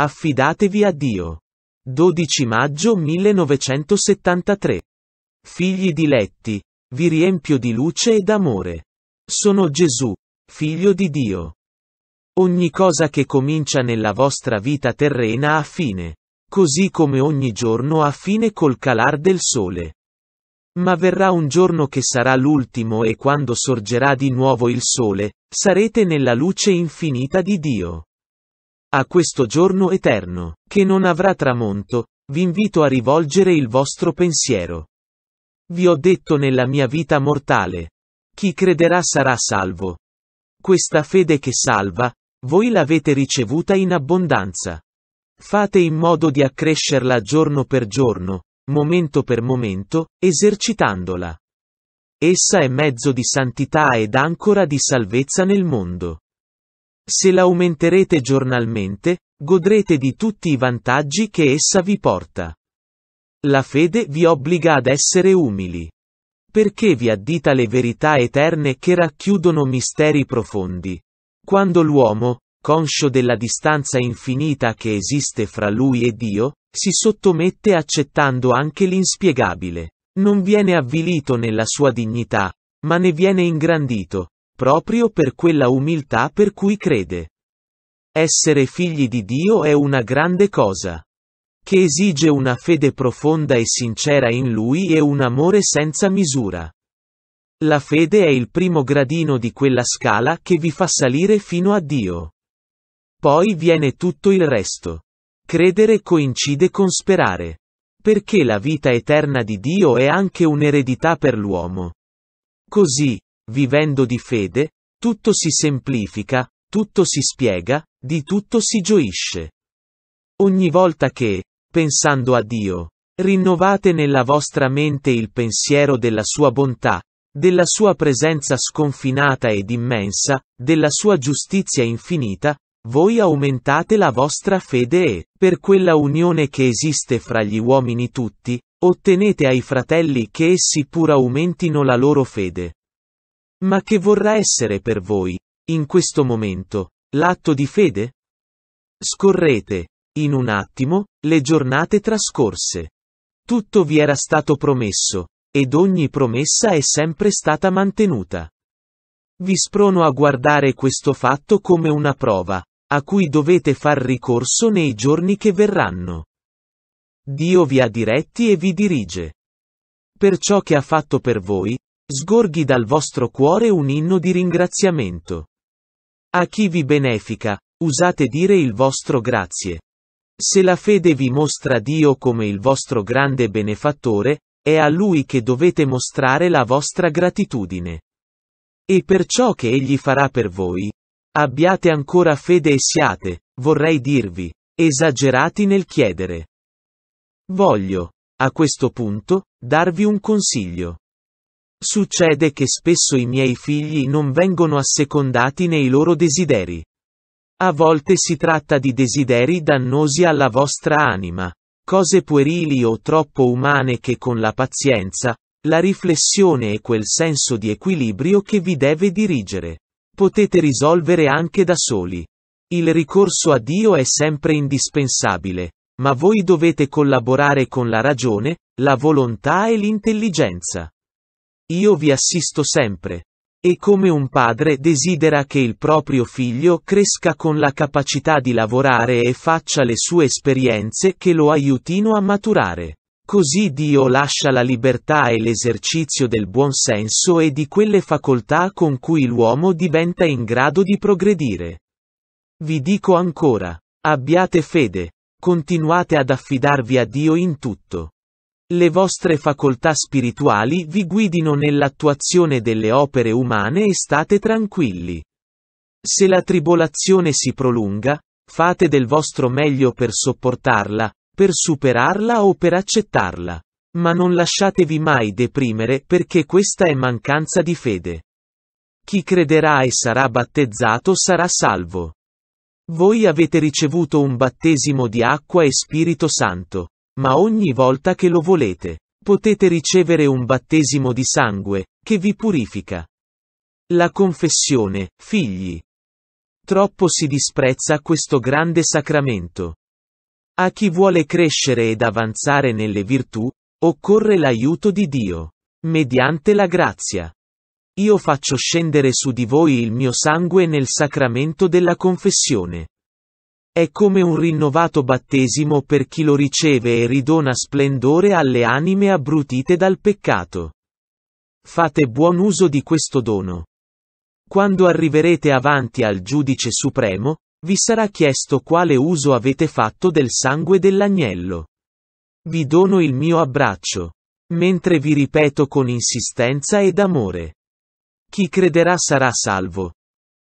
Affidatevi a Dio. 12 maggio 1973. Figli diletti, vi riempio di luce ed amore. Sono Gesù, figlio di Dio. Ogni cosa che comincia nella vostra vita terrena ha fine. Così come ogni giorno ha fine col calar del sole. Ma verrà un giorno che sarà l'ultimo e quando sorgerà di nuovo il sole, sarete nella luce infinita di Dio. A questo giorno eterno, che non avrà tramonto, vi invito a rivolgere il vostro pensiero. Vi ho detto nella mia vita mortale. Chi crederà sarà salvo. Questa fede che salva, voi l'avete ricevuta in abbondanza. Fate in modo di accrescerla giorno per giorno, momento per momento, esercitandola. Essa è mezzo di santità ed ancora di salvezza nel mondo. Se l'aumenterete giornalmente, godrete di tutti i vantaggi che essa vi porta. La fede vi obbliga ad essere umili. Perché vi addita le verità eterne che racchiudono misteri profondi. Quando l'uomo, conscio della distanza infinita che esiste fra lui e Dio, si sottomette accettando anche l'inspiegabile. Non viene avvilito nella sua dignità, ma ne viene ingrandito, proprio per quella umiltà per cui crede. Essere figli di Dio è una grande cosa. Che esige una fede profonda e sincera in Lui e un amore senza misura. La fede è il primo gradino di quella scala che vi fa salire fino a Dio. Poi viene tutto il resto. Credere coincide con sperare. Perché la vita eterna di Dio è anche un'eredità per l'uomo. Così, vivendo di fede, tutto si semplifica, tutto si spiega, di tutto si gioisce. Ogni volta che, pensando a Dio, rinnovate nella vostra mente il pensiero della sua bontà, della sua presenza sconfinata ed immensa, della sua giustizia infinita, voi aumentate la vostra fede e, per quella unione che esiste fra gli uomini tutti, ottenete ai fratelli che essi pur aumentino la loro fede. Ma che vorrà essere per voi, in questo momento, l'atto di fede? Scorrete, in un attimo, le giornate trascorse. Tutto vi era stato promesso, ed ogni promessa è sempre stata mantenuta. Vi sprono a guardare questo fatto come una prova, a cui dovete far ricorso nei giorni che verranno. Dio vi ha diretti e vi dirige. Per ciò che ha fatto per voi, Sgorghi dal vostro cuore un inno di ringraziamento. A chi vi benefica, usate dire il vostro grazie. Se la fede vi mostra Dio come il vostro grande benefattore, è a Lui che dovete mostrare la vostra gratitudine. E per ciò che Egli farà per voi, abbiate ancora fede e siate, vorrei dirvi, esagerati nel chiedere. Voglio, a questo punto, darvi un consiglio. Succede che spesso i miei figli non vengono assecondati nei loro desideri. A volte si tratta di desideri dannosi alla vostra anima, cose puerili o troppo umane che con la pazienza, la riflessione e quel senso di equilibrio che vi deve dirigere. Potete risolvere anche da soli. Il ricorso a Dio è sempre indispensabile, ma voi dovete collaborare con la ragione, la volontà e l'intelligenza. Io vi assisto sempre. E come un padre desidera che il proprio figlio cresca con la capacità di lavorare e faccia le sue esperienze che lo aiutino a maturare. Così Dio lascia la libertà e l'esercizio del buon senso e di quelle facoltà con cui l'uomo diventa in grado di progredire. Vi dico ancora, abbiate fede, continuate ad affidarvi a Dio in tutto. Le vostre facoltà spirituali vi guidino nell'attuazione delle opere umane e state tranquilli. Se la tribolazione si prolunga, fate del vostro meglio per sopportarla, per superarla o per accettarla. Ma non lasciatevi mai deprimere perché questa è mancanza di fede. Chi crederà e sarà battezzato sarà salvo. Voi avete ricevuto un battesimo di acqua e Spirito Santo ma ogni volta che lo volete, potete ricevere un battesimo di sangue, che vi purifica. La confessione, figli. Troppo si disprezza questo grande sacramento. A chi vuole crescere ed avanzare nelle virtù, occorre l'aiuto di Dio, mediante la grazia. Io faccio scendere su di voi il mio sangue nel sacramento della confessione. È come un rinnovato battesimo per chi lo riceve e ridona splendore alle anime abbrutite dal peccato. Fate buon uso di questo dono. Quando arriverete avanti al giudice supremo, vi sarà chiesto quale uso avete fatto del sangue dell'agnello. Vi dono il mio abbraccio. Mentre vi ripeto con insistenza ed amore. Chi crederà sarà salvo.